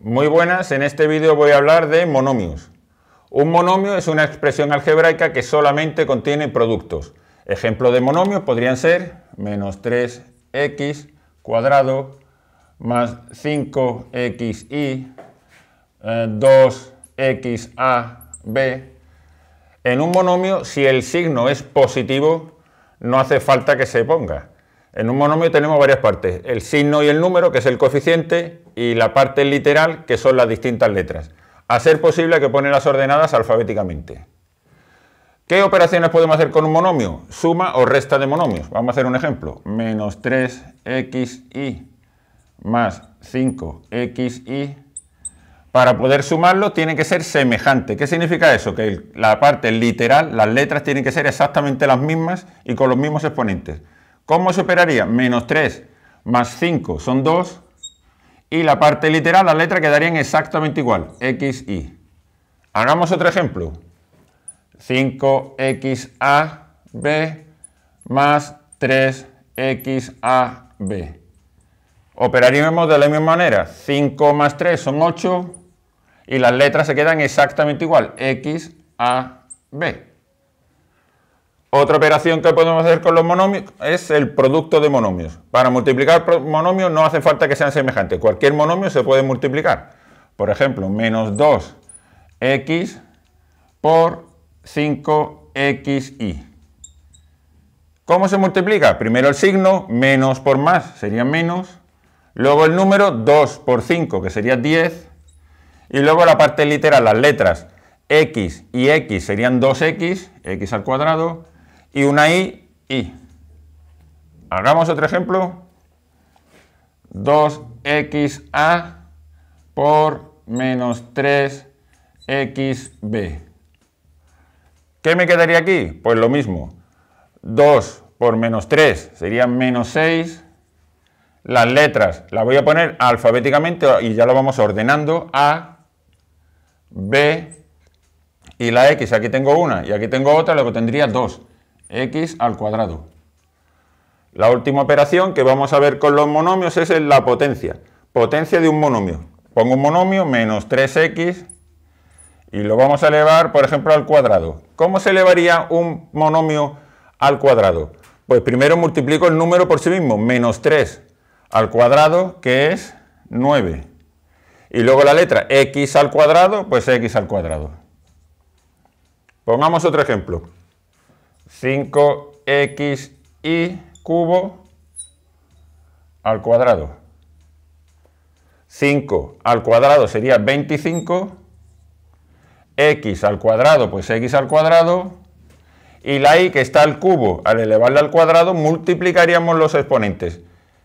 Muy buenas, en este vídeo voy a hablar de monomios. Un monomio es una expresión algebraica que solamente contiene productos. Ejemplo de monomio podrían ser menos 3x cuadrado más 5xy, 2xab. Eh, en un monomio, si el signo es positivo, no hace falta que se ponga. En un monomio tenemos varias partes, el signo y el número, que es el coeficiente, y la parte literal, que son las distintas letras. A ser posible que pone las ordenadas alfabéticamente. ¿Qué operaciones podemos hacer con un monomio? Suma o resta de monomios. Vamos a hacer un ejemplo. Menos 3xy más 5xy. Para poder sumarlo tiene que ser semejante. ¿Qué significa eso? Que la parte literal, las letras tienen que ser exactamente las mismas y con los mismos exponentes. ¿Cómo se operaría? Menos 3 más 5 son 2 y la parte literal, las letras quedarían exactamente igual, x, y. Hagamos otro ejemplo. 5xab más 3xab. Operaríamos de la misma manera. 5 más 3 son 8 y las letras se quedan exactamente igual, XAB. Otra operación que podemos hacer con los monomios es el producto de monomios. Para multiplicar monomios no hace falta que sean semejantes. Cualquier monomio se puede multiplicar. Por ejemplo, menos 2x por 5xy. ¿Cómo se multiplica? Primero el signo, menos por más, sería menos. Luego el número 2 por 5, que sería 10. Y luego la parte literal, las letras x y x serían 2x, x al cuadrado y una I, I. Hagamos otro ejemplo. 2xa por menos 3xb. ¿Qué me quedaría aquí? Pues lo mismo. 2 por menos 3 sería menos 6. Las letras las voy a poner alfabéticamente y ya lo vamos ordenando. A, B y la X. Aquí tengo una y aquí tengo otra, luego tendría dos x al cuadrado. La última operación que vamos a ver con los monomios es la potencia. Potencia de un monomio. Pongo un monomio menos 3x y lo vamos a elevar, por ejemplo, al cuadrado. ¿Cómo se elevaría un monomio al cuadrado? Pues primero multiplico el número por sí mismo, menos 3 al cuadrado, que es 9. Y luego la letra x al cuadrado, pues x al cuadrado. Pongamos otro ejemplo. 5 y cubo al cuadrado. 5 al cuadrado sería 25, x al cuadrado pues x al cuadrado, y la y que está al cubo, al elevarla al cuadrado multiplicaríamos los exponentes.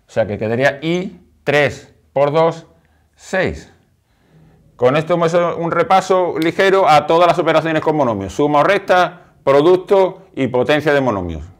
O sea que quedaría y 3 por 2, 6. Con esto hemos hecho un repaso ligero a todas las operaciones con monomios. Suma o resta, producto y potencia de monomios.